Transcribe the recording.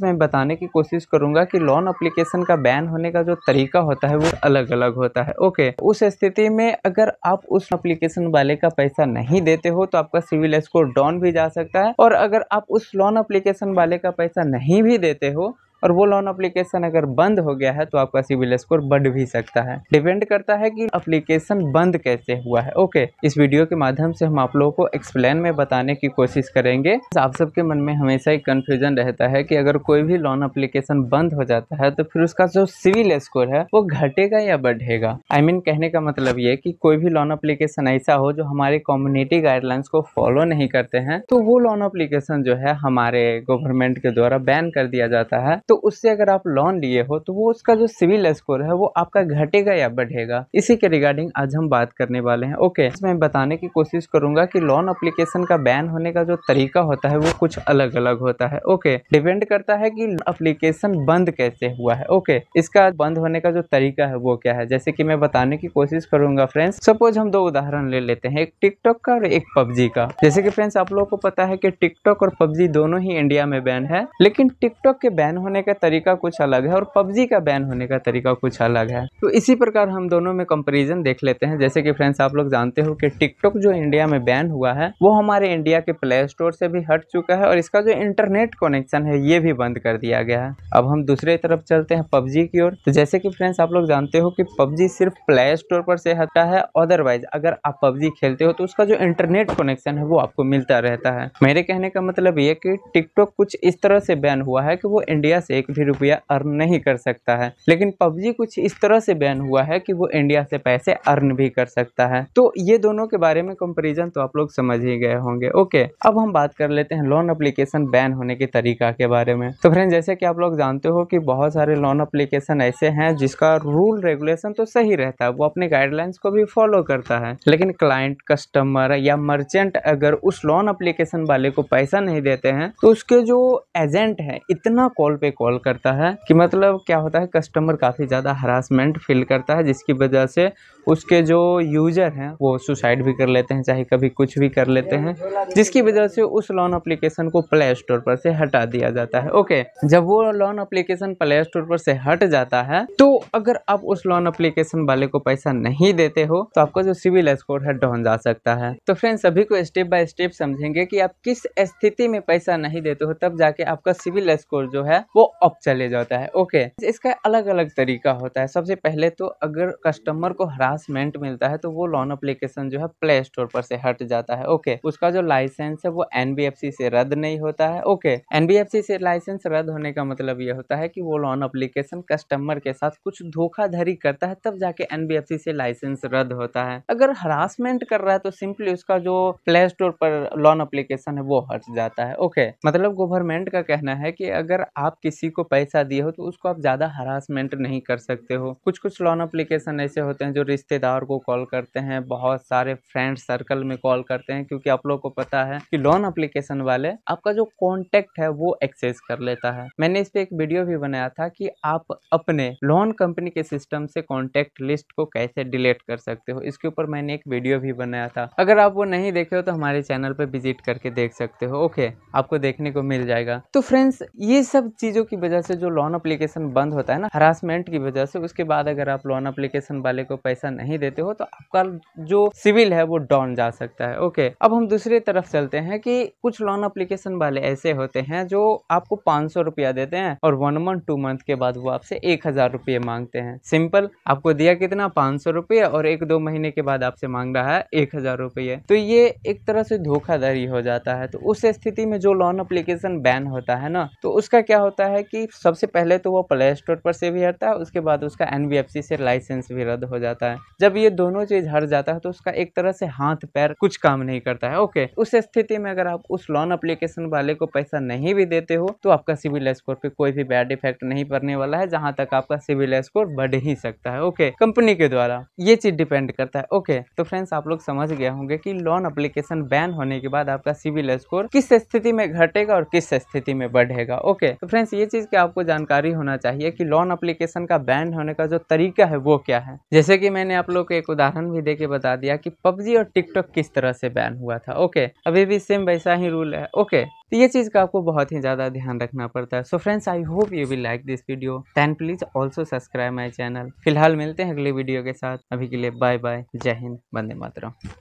मैं बताने की कोशिश करूंगा कि लोन अप्लीकेशन का बैन होने का जो तरीका होता है वो अलग अलग होता है ओके उस स्थिति में अगर आप उस एप्लीकेशन वाले का पैसा नहीं देते हो तो आपका सिविल स्कोर डाउन भी जा सकता है और अगर आप उस लोन अप्लीकेशन वाले का पैसा नहीं भी देते हो और वो लोन अप्लीकेशन अगर बंद हो गया है तो आपका सिविल स्कोर बढ़ भी सकता है डिपेंड करता है कि अप्लीकेशन बंद कैसे हुआ है ओके इस वीडियो के माध्यम से हम आप लोगों को एक्सप्लेन में बताने की कोशिश करेंगे आप सबके मन में हमेशा ही कन्फ्यूजन रहता है कि अगर कोई भी लोन अप्लीकेशन बंद हो जाता है तो फिर उसका जो सिविल स्कोर है वो घटेगा या बढ़ेगा आई I मीन mean, कहने का मतलब ये की कोई भी लोन अप्लीकेशन ऐसा हो जो हमारे कम्युनिटी गाइडलाइंस को फॉलो नहीं करते हैं तो वो लोन अप्लीकेशन जो है हमारे गवर्नमेंट के द्वारा बैन कर दिया जाता है तो उससे अगर आप लोन लिए हो तो वो उसका जो सिविल स्कोर है वो आपका घटेगा या बढ़ेगा इसी के रिगार्डिंग आज हम बात करने वाले हैं ओके मैं बताने की कोशिश करूंगा कि लोन अप्लीकेशन का बैन होने का जो तरीका होता है वो कुछ अलग अलग होता है ओके डिपेंड करता है की अप्लीकेशन बंद कैसे हुआ है ओके इसका बंद होने का जो तरीका है वो क्या है जैसे की मैं बताने की कोशिश करूंगा फ्रेंड्स सपोज हम दो उदाहरण ले लेते हैं एक टिकटॉक का और एक पबजी का जैसे की फ्रेंड्स आप लोगों को पता है की टिकटॉक और पबजी दोनों ही इंडिया में बैन है लेकिन टिकटॉक के बैन होने होने का तरीका कुछ अलग है और पबजी का बैन होने का तरीका कुछ अलग है तो इसी प्रकार हम दोनों में कंपेरिजन देख लेते हैं जैसे कि फ्रेंड्स आप लोग जानते हो कि टिकटॉक जो इंडिया में बैन हुआ है वो हमारे इंडिया के प्ले स्टोर से भी हट चुका है और इसका जो इंटरनेट कनेक्शन है ये भी बंद कर दिया गया है अब हम दूसरे तरफ चलते हैं पबजी की ओर तो जैसे कि फ्रेंड्स आप लोग जानते हो कि पबजी सिर्फ प्ले स्टोर पर से हटा है अदरवाइज अगर आप पबजी खेलते हो तो उसका जो इंटरनेट कनेक्शन है वो आपको मिलता रहता है मेरे कहने का मतलब ये कि टिकटॉक कुछ इस तरह से बैन हुआ है कि वो इंडिया से एक भी रुपया अर्न नहीं कर सकता है लेकिन पबजी कुछ इस तरह से बैन हुआ है कि वो इंडिया से पैसे अर्न भी कर सकता है तो ये दोनों के बारे में कंपेरिजन तो आप लोग समझ ही गए होंगे ओके अब हम बात कर लेते हैं लोन अप्लीकेशन बैन होने के तरीका के बारे में तो फ्रेंड जैसे कि आप लोग जानते हो कि बहुत सारे लोन अप्लीकेशन ऐसे हैं जिसका रूल रेगुलेशन तो सही रहता है वो अपने गाइडलाइंस को भी फॉलो करता है लेकिन क्लाइंट कस्टमर या मर्चेंट अगर उस लोन अप्लीकेशन वाले को पैसा नहीं देते हैं तो उसके जो एजेंट है इतना कॉल पे कॉल करता है कि मतलब क्या होता है कस्टमर काफ़ी ज़्यादा हरासमेंट फील करता है जिसकी वजह से उसके जो यूज़र हैं वो सुसाइड भी कर लेते हैं चाहे कभी कुछ भी कर लेते हैं जिसकी वजह से उस लोन अप्लीकेशन को प्ले स्टोर पर से हटा दिया जाता है ओके जब वो लोन अप्लीकेशन प्ले स्टोर पर से हट जाता है तो अगर आप उस लोन अप्लीकेशन वाले को पैसा नहीं देते हो तो आपका जो सिविल स्कोर है डाउन जा सकता है तो फ्रेंड सभी को स्टेप बाय स्टेप समझेंगे कि आप किस स्थिति में पैसा नहीं देते हो तब जाके आपका सिविल स्कोर जो है वो अप चले जाता है ओके इसका अलग अलग तरीका होता है सबसे पहले तो अगर कस्टमर को हरासमेंट मिलता है तो वो लोन अप्लीकेशन जो है प्ले स्टोर पर से हट जाता है ओके उसका जो लाइसेंस है वो एनबीएफसी से रद्द नहीं होता है ओके एनबीएफसी से लाइसेंस रद्द होने का मतलब ये होता है कि वो लोन अप्लीकेशन कस्टमर के साथ कुछ धोखाधड़ी करता है तब जाके एनबीएफसी से लाइसेंस रद्द होता है अगर हरासमेंट कर रहा है तो सिंपली उसका जो प्ले स्टोर पर लोन अप्लीकेशन है वो हट जाता है ओके मतलब गवर्नमेंट का कहना है कि अगर आप किसी किसी को पैसा दिए हो तो उसको आप ज़्यादा हरासमेंट नहीं कर सकते हो कुछ कुछ लोन अप्लीकेशन ऐसे होते हैं जो रिश्तेदार को कॉल करते हैं बहुत सारे फ्रेंड सर्कल में कॉल करते हैं क्योंकि आप लोग को पता है कि लोन अप्लीकेशन वाले आपका जो कॉन्टेक्ट है वो एक्सेस कर लेता है मैंने इस पर एक वीडियो भी बनाया था कि आप अपने लोन कंपनी के सिस्टम से कॉन्टेक्ट लिस्ट को कैसे डिलीट कर सकते हो इसके ऊपर मैंने एक वीडियो भी बनाया था अगर आप वो नहीं देखे हो तो हमारे चैनल पर विजिट करके देख सकते हो ओके आपको देखने को मिल जाएगा तो फ्रेंड्स ये सब चीज़ों की वजह से जो लोन अप्लीकेशन बंद होता है ना हरासमेंट की वजह से उसके बाद अगर आप लोन अप्लीकेशन वाले को पैसा नहीं देते हो तो आपका जो सिविल है वो डाउन जा सकता है ओके अब हम दूसरी तरफ चलते हैं कि कुछ लोन अप्लीकेशन वाले ऐसे होते हैं जो आपको पाँच सौ रुपया देते हैं और वन मंथ टू मंथ के बाद वो आपसे एक हजार रुपये मांगते हैं सिंपल आपको दिया कितना पाँच सौ रुपये और एक दो महीने के बाद आपसे मांग रहा है एक हजार रुपये तो ये एक तरह से धोखाधड़ी हो जाता है तो उस स्थिति में जो लोन अप्लीकेशन बैन होता है ना तो उसका क्या होता है है कि सबसे पहले तो वो प्ले स्टोर पर से भी हटता है उसके बाद उसका एन से लाइसेंस भी रद्द हो जाता है जब ये दोनों चीज़ हट जाता है तो उसका एक तरह से हाथ पैर कुछ काम नहीं करता है ओके उस स्थिति में अगर आप उस लोन अप्लीकेशन वाले को पैसा नहीं भी देते हो तो आपका सिविल स्कोर पे कोई भी बैड इफेक्ट नहीं पड़ने वाला है जहां तक आपका सिविल स्कोर बढ़ ही सकता है ओके कंपनी के द्वारा ये चीज डिपेंड करता है ओके तो फ्रेंड्स आप लोग समझ गए होंगे कि लोन अप्लीकेशन बैन होने के बाद आपका सिविल स्कोर किस स्थिति में घटेगा और किस स्थिति में बढ़ेगा ओके तो फ्रेंड्स ये चीज़ की आपको जानकारी होना चाहिए कि लोन अप्लीकेशन का बैन होने का जो तरीका है वो क्या है जैसे कि मैंने आप लोग को एक उदाहरण भी देके बता दिया कि पबजी और टिकटॉक किस तरह से बैन हुआ था ओके अभी भी सेम वैसा ही रूल है ओके तो ये चीज़ का आपको बहुत ही ज़्यादा ध्यान रखना पड़ता है so friends I hope you will like this video then please also subscribe my channel फिलहाल मिलते हैं अगले वीडियो के साथ अभी के लिए बाय बाय जय हिंद बंदे मातरम